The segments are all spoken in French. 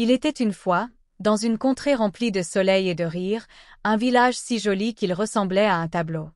Il était une fois, dans une contrée remplie de soleil et de rire, un village si joli qu'il ressemblait à un tableau.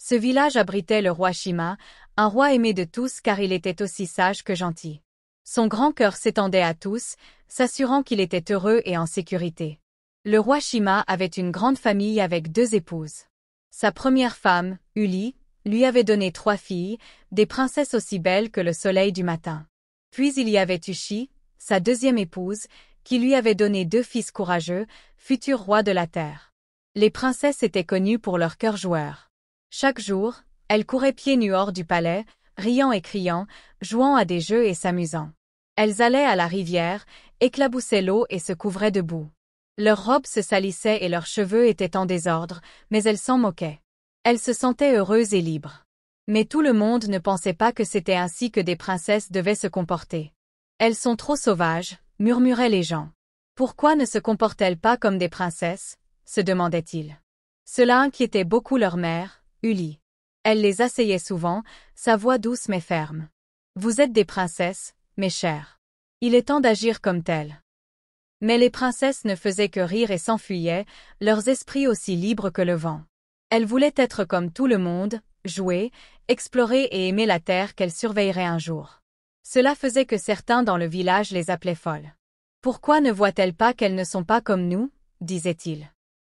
Ce village abritait le roi Shima, un roi aimé de tous car il était aussi sage que gentil. Son grand cœur s'étendait à tous, s'assurant qu'il était heureux et en sécurité. Le roi Shima avait une grande famille avec deux épouses. Sa première femme, Uli, lui avait donné trois filles, des princesses aussi belles que le soleil du matin. Puis il y avait Ushi, sa deuxième épouse, qui lui avait donné deux fils courageux, futurs rois de la terre. Les princesses étaient connues pour leur cœur joueur. Chaque jour, elles couraient pieds nus hors du palais, riant et criant, jouant à des jeux et s'amusant. Elles allaient à la rivière, éclaboussaient l'eau et se couvraient de boue. Leurs robes se salissaient et leurs cheveux étaient en désordre, mais elles s'en moquaient. Elles se sentaient heureuses et libres. Mais tout le monde ne pensait pas que c'était ainsi que des princesses devaient se comporter. Elles sont trop sauvages, murmuraient les gens. Pourquoi ne se comportent-elles pas comme des princesses se demandait-il. Cela inquiétait beaucoup leur mère, Ulie. Elle les asseyait souvent, sa voix douce mais ferme. Vous êtes des princesses, mes chères. Il est temps d'agir comme telles. Mais les princesses ne faisaient que rire et s'enfuyaient, leurs esprits aussi libres que le vent. Elles voulaient être comme tout le monde, jouer, explorer et aimer la terre qu'elles surveilleraient un jour. Cela faisait que certains dans le village les appelaient folles. Pourquoi ne voient-elles pas qu'elles ne sont pas comme nous disaient-ils.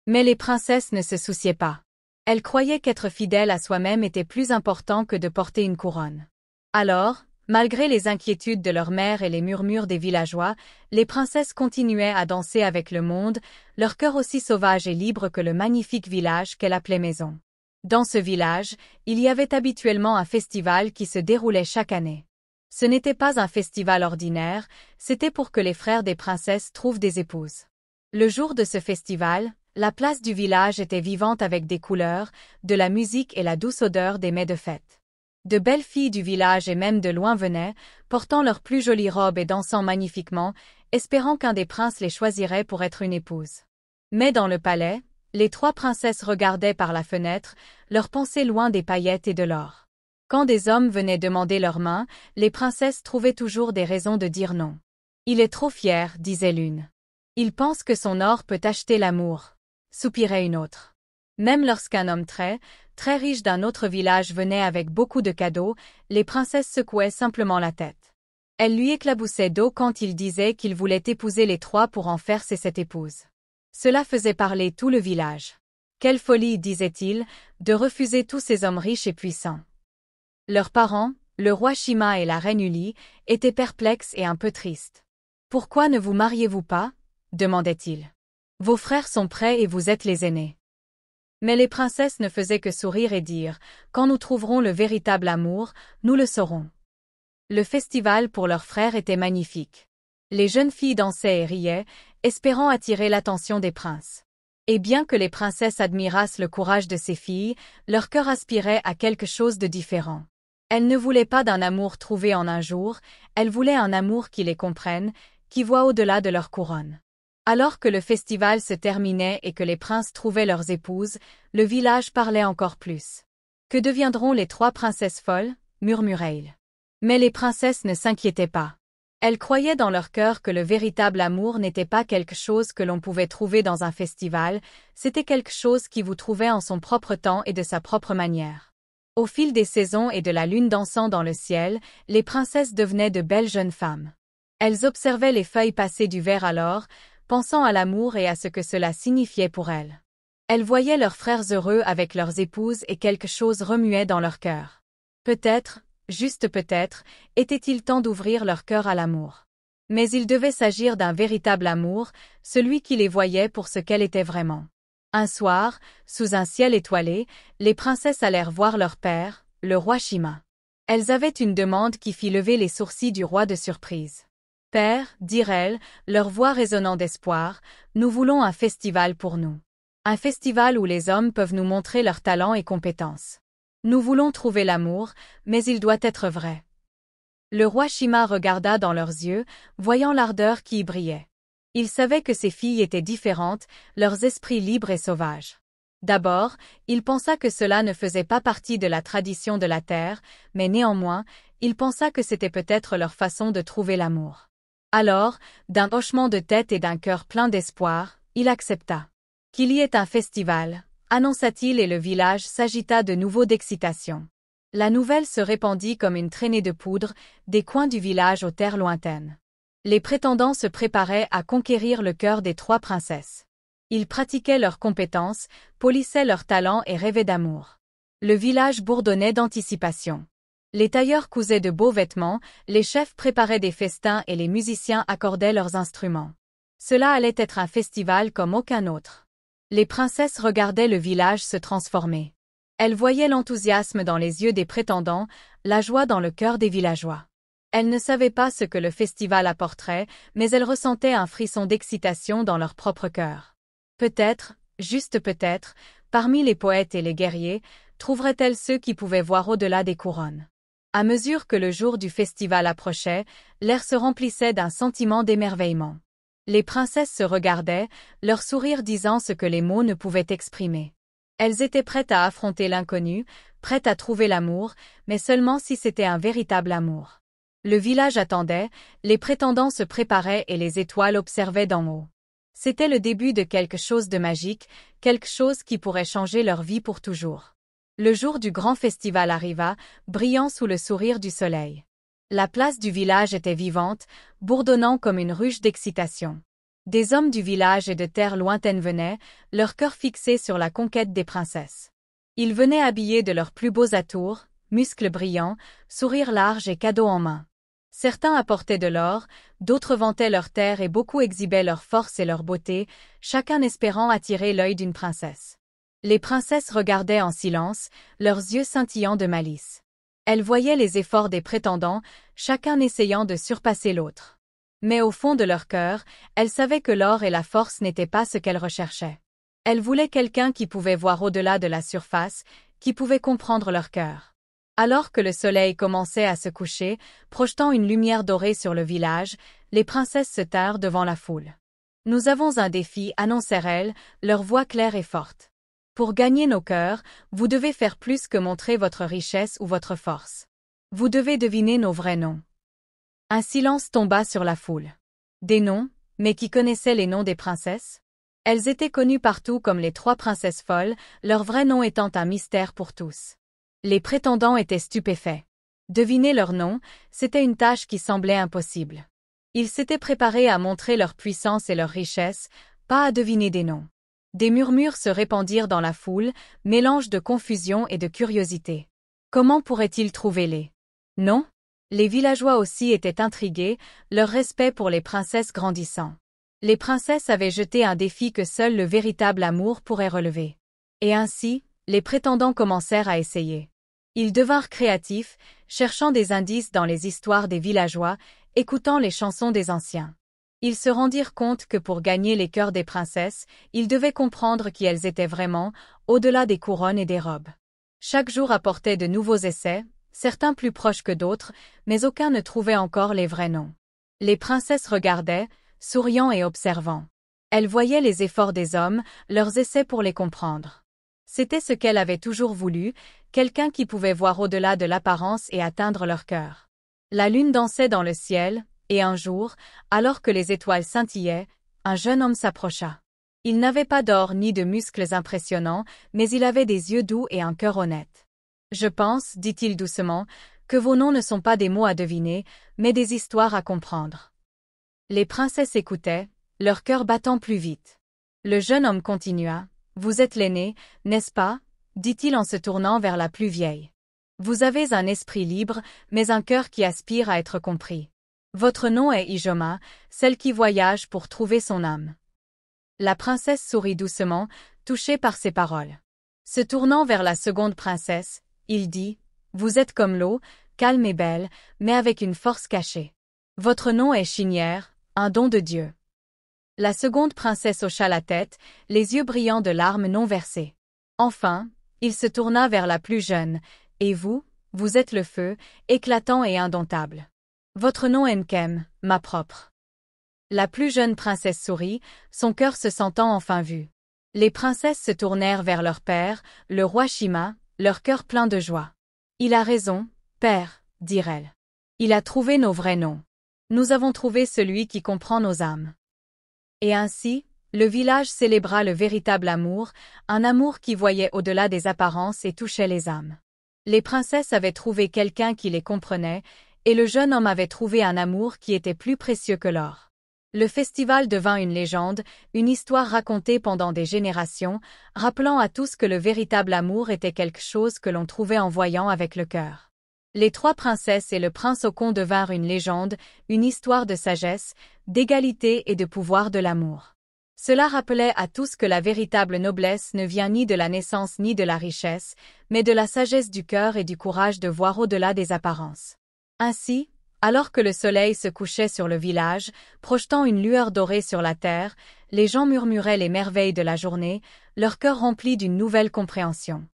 Mais les princesses ne se souciaient pas. Elles croyaient qu'être fidèle à soi-même était plus important que de porter une couronne. Alors, malgré les inquiétudes de leur mère et les murmures des villageois, les princesses continuaient à danser avec le monde, leur cœur aussi sauvage et libre que le magnifique village qu'elles appelaient maison. Dans ce village, il y avait habituellement un festival qui se déroulait chaque année. Ce n'était pas un festival ordinaire, c'était pour que les frères des princesses trouvent des épouses. Le jour de ce festival, la place du village était vivante avec des couleurs, de la musique et la douce odeur des mets de fête. De belles filles du village et même de loin venaient, portant leurs plus jolies robes et dansant magnifiquement, espérant qu'un des princes les choisirait pour être une épouse. Mais dans le palais, les trois princesses regardaient par la fenêtre, leurs pensées loin des paillettes et de l'or. Quand des hommes venaient demander leurs mains, les princesses trouvaient toujours des raisons de dire non. Il est trop fier, disait l'une. Il pense que son or peut acheter l'amour, soupirait une autre. Même lorsqu'un homme très, très riche d'un autre village venait avec beaucoup de cadeaux, les princesses secouaient simplement la tête. Elle lui éclaboussait d'eau quand il disait qu'il voulait épouser les trois pour en faire ses sept épouses. Cela faisait parler tout le village. Quelle folie, disait-il, de refuser tous ces hommes riches et puissants. Leurs parents, le roi Shima et la reine Uli, étaient perplexes et un peu tristes. Pourquoi ne vous mariez-vous pas demandait-il. Vos frères sont prêts et vous êtes les aînés. Mais les princesses ne faisaient que sourire et dire, quand nous trouverons le véritable amour, nous le saurons. Le festival pour leurs frères était magnifique. Les jeunes filles dansaient et riaient, espérant attirer l'attention des princes. Et bien que les princesses admirassent le courage de ces filles, leur cœur aspirait à quelque chose de différent. Elle ne voulait pas d'un amour trouvé en un jour, elle voulait un amour qui les comprenne, qui voit au-delà de leur couronne. Alors que le festival se terminait et que les princes trouvaient leurs épouses, le village parlait encore plus. Que deviendront les trois princesses folles murmurait-il. Mais les princesses ne s'inquiétaient pas. Elles croyaient dans leur cœur que le véritable amour n'était pas quelque chose que l'on pouvait trouver dans un festival, c'était quelque chose qui vous trouvait en son propre temps et de sa propre manière. Au fil des saisons et de la lune dansant dans le ciel, les princesses devenaient de belles jeunes femmes. Elles observaient les feuilles passer du vert à l'or, pensant à l'amour et à ce que cela signifiait pour elles. Elles voyaient leurs frères heureux avec leurs épouses et quelque chose remuait dans leur cœur. Peut-être, juste peut-être, était-il temps d'ouvrir leur cœur à l'amour. Mais il devait s'agir d'un véritable amour, celui qui les voyait pour ce qu'elle était vraiment. Un soir, sous un ciel étoilé, les princesses allèrent voir leur père, le roi Shima. Elles avaient une demande qui fit lever les sourcils du roi de surprise. Père, dirent-elles, leur voix résonnant d'espoir, nous voulons un festival pour nous. Un festival où les hommes peuvent nous montrer leurs talents et compétences. Nous voulons trouver l'amour, mais il doit être vrai. Le roi Shima regarda dans leurs yeux, voyant l'ardeur qui y brillait. Il savait que ces filles étaient différentes, leurs esprits libres et sauvages. D'abord, il pensa que cela ne faisait pas partie de la tradition de la terre, mais néanmoins, il pensa que c'était peut-être leur façon de trouver l'amour. Alors, d'un hochement de tête et d'un cœur plein d'espoir, il accepta. Qu'il y ait un festival, annonça-t-il et le village s'agita de nouveau d'excitation. La nouvelle se répandit comme une traînée de poudre, des coins du village aux terres lointaines. Les prétendants se préparaient à conquérir le cœur des trois princesses. Ils pratiquaient leurs compétences, polissaient leurs talents et rêvaient d'amour. Le village bourdonnait d'anticipation. Les tailleurs cousaient de beaux vêtements, les chefs préparaient des festins et les musiciens accordaient leurs instruments. Cela allait être un festival comme aucun autre. Les princesses regardaient le village se transformer. Elles voyaient l'enthousiasme dans les yeux des prétendants, la joie dans le cœur des villageois. Elles ne savaient pas ce que le festival apporterait, mais elles ressentaient un frisson d'excitation dans leur propre cœur. Peut-être, juste peut-être, parmi les poètes et les guerriers, trouveraient-elles ceux qui pouvaient voir au-delà des couronnes. À mesure que le jour du festival approchait, l'air se remplissait d'un sentiment d'émerveillement. Les princesses se regardaient, leur sourire disant ce que les mots ne pouvaient exprimer. Elles étaient prêtes à affronter l'inconnu, prêtes à trouver l'amour, mais seulement si c'était un véritable amour. Le village attendait, les prétendants se préparaient et les étoiles observaient d'en haut. C'était le début de quelque chose de magique, quelque chose qui pourrait changer leur vie pour toujours. Le jour du grand festival arriva, brillant sous le sourire du soleil. La place du village était vivante, bourdonnant comme une ruche d'excitation. Des hommes du village et de terres lointaines venaient, leur cœur fixés sur la conquête des princesses. Ils venaient habillés de leurs plus beaux atours, muscles brillants, sourires larges et cadeaux en main. Certains apportaient de l'or, d'autres vantaient leurs terres et beaucoup exhibaient leur force et leur beauté, chacun espérant attirer l'œil d'une princesse. Les princesses regardaient en silence, leurs yeux scintillant de malice. Elles voyaient les efforts des prétendants, chacun essayant de surpasser l'autre. Mais au fond de leur cœur, elles savaient que l'or et la force n'étaient pas ce qu'elles recherchaient. Elles voulaient quelqu'un qui pouvait voir au-delà de la surface, qui pouvait comprendre leur cœur. Alors que le soleil commençait à se coucher, projetant une lumière dorée sur le village, les princesses se tinrent devant la foule. Nous avons un défi, annoncèrent-elles, leur voix claire et forte. Pour gagner nos cœurs, vous devez faire plus que montrer votre richesse ou votre force. Vous devez deviner nos vrais noms. Un silence tomba sur la foule. Des noms, mais qui connaissaient les noms des princesses Elles étaient connues partout comme les trois princesses folles, leur vrai nom étant un mystère pour tous. Les prétendants étaient stupéfaits. Deviner leur nom, c'était une tâche qui semblait impossible. Ils s'étaient préparés à montrer leur puissance et leur richesse, pas à deviner des noms. Des murmures se répandirent dans la foule, mélange de confusion et de curiosité. Comment pourraient-ils trouver les Non Les villageois aussi étaient intrigués, leur respect pour les princesses grandissant. Les princesses avaient jeté un défi que seul le véritable amour pourrait relever. Et ainsi, les prétendants commencèrent à essayer. Ils devinrent créatifs, cherchant des indices dans les histoires des villageois, écoutant les chansons des anciens. Ils se rendirent compte que pour gagner les cœurs des princesses, ils devaient comprendre qui elles étaient vraiment, au-delà des couronnes et des robes. Chaque jour apportait de nouveaux essais, certains plus proches que d'autres, mais aucun ne trouvait encore les vrais noms. Les princesses regardaient, souriant et observant. Elles voyaient les efforts des hommes, leurs essais pour les comprendre. C'était ce qu'elle avait toujours voulu, quelqu'un qui pouvait voir au-delà de l'apparence et atteindre leur cœur. La lune dansait dans le ciel, et un jour, alors que les étoiles scintillaient, un jeune homme s'approcha. Il n'avait pas d'or ni de muscles impressionnants, mais il avait des yeux doux et un cœur honnête. Je pense, dit-il doucement, que vos noms ne sont pas des mots à deviner, mais des histoires à comprendre. Les princesses écoutaient, leur cœur battant plus vite. Le jeune homme continua. Vous êtes l'aîné, n'est-ce pas dit-il en se tournant vers la plus vieille. Vous avez un esprit libre, mais un cœur qui aspire à être compris. Votre nom est Ijoma, celle qui voyage pour trouver son âme. La princesse sourit doucement, touchée par ces paroles. Se tournant vers la seconde princesse, il dit, Vous êtes comme l'eau, calme et belle, mais avec une force cachée. Votre nom est Chinière, un don de Dieu. La seconde princesse hocha la tête, les yeux brillants de larmes non versées. Enfin, il se tourna vers la plus jeune. Et vous, vous êtes le feu, éclatant et indomptable. Votre nom Nkem, ma propre. La plus jeune princesse sourit, son cœur se sentant enfin vu. Les princesses se tournèrent vers leur père, le roi Shima, leur cœur plein de joie. Il a raison, père, dirent-elles. Il a trouvé nos vrais noms. Nous avons trouvé celui qui comprend nos âmes. Et ainsi, le village célébra le véritable amour, un amour qui voyait au-delà des apparences et touchait les âmes. Les princesses avaient trouvé quelqu'un qui les comprenait, et le jeune homme avait trouvé un amour qui était plus précieux que l'or. Le festival devint une légende, une histoire racontée pendant des générations, rappelant à tous que le véritable amour était quelque chose que l'on trouvait en voyant avec le cœur. Les trois princesses et le prince au Ocon devinrent une légende, une histoire de sagesse, d'égalité et de pouvoir de l'amour. Cela rappelait à tous que la véritable noblesse ne vient ni de la naissance ni de la richesse, mais de la sagesse du cœur et du courage de voir au-delà des apparences. Ainsi, alors que le soleil se couchait sur le village, projetant une lueur dorée sur la terre, les gens murmuraient les merveilles de la journée, leur cœur rempli d'une nouvelle compréhension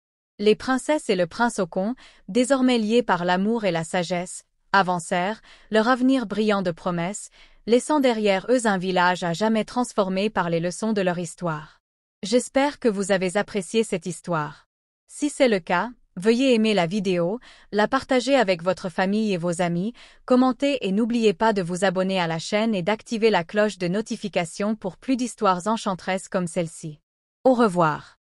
les princesses et le prince au con, désormais liés par l'amour et la sagesse, avancèrent, leur avenir brillant de promesses, laissant derrière eux un village à jamais transformé par les leçons de leur histoire. J'espère que vous avez apprécié cette histoire. Si c'est le cas, veuillez aimer la vidéo, la partager avec votre famille et vos amis, commenter et n'oubliez pas de vous abonner à la chaîne et d'activer la cloche de notification pour plus d'histoires enchanteresses comme celle-ci. Au revoir.